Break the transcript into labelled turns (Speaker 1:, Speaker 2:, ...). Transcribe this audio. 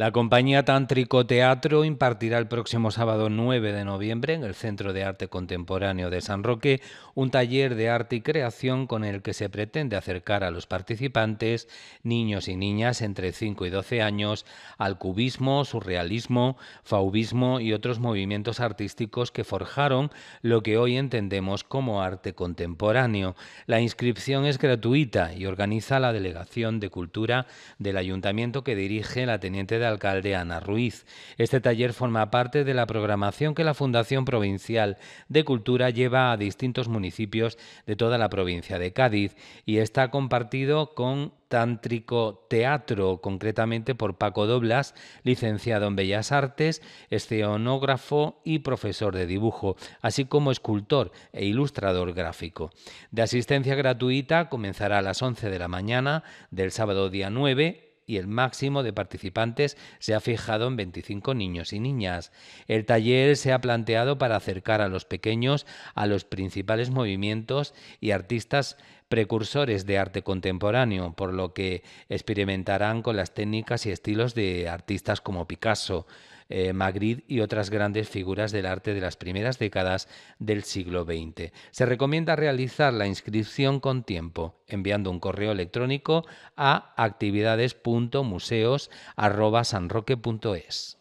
Speaker 1: La compañía Tántrico Teatro impartirá el próximo sábado 9 de noviembre en el Centro de Arte Contemporáneo de San Roque un taller de arte y creación con el que se pretende acercar a los participantes, niños y niñas entre 5 y 12 años, al cubismo, surrealismo, faubismo y otros movimientos artísticos que forjaron lo que hoy entendemos como arte contemporáneo. La inscripción es gratuita y organiza la Delegación de Cultura del Ayuntamiento que dirige la Teniente de alcalde Ana Ruiz. Este taller forma parte de la programación que la Fundación Provincial de Cultura lleva a distintos municipios de toda la provincia de Cádiz y está compartido con Tántrico Teatro, concretamente por Paco Doblas, licenciado en Bellas Artes, escenógrafo y profesor de dibujo, así como escultor e ilustrador gráfico. De asistencia gratuita comenzará a las 11 de la mañana del sábado día 9 y el máximo de participantes se ha fijado en 25 niños y niñas. El taller se ha planteado para acercar a los pequeños a los principales movimientos y artistas precursores de arte contemporáneo, por lo que experimentarán con las técnicas y estilos de artistas como Picasso, eh, Madrid y otras grandes figuras del arte de las primeras décadas del siglo XX. Se recomienda realizar la inscripción con tiempo, enviando un correo electrónico a actividades.museos.sanroque.es.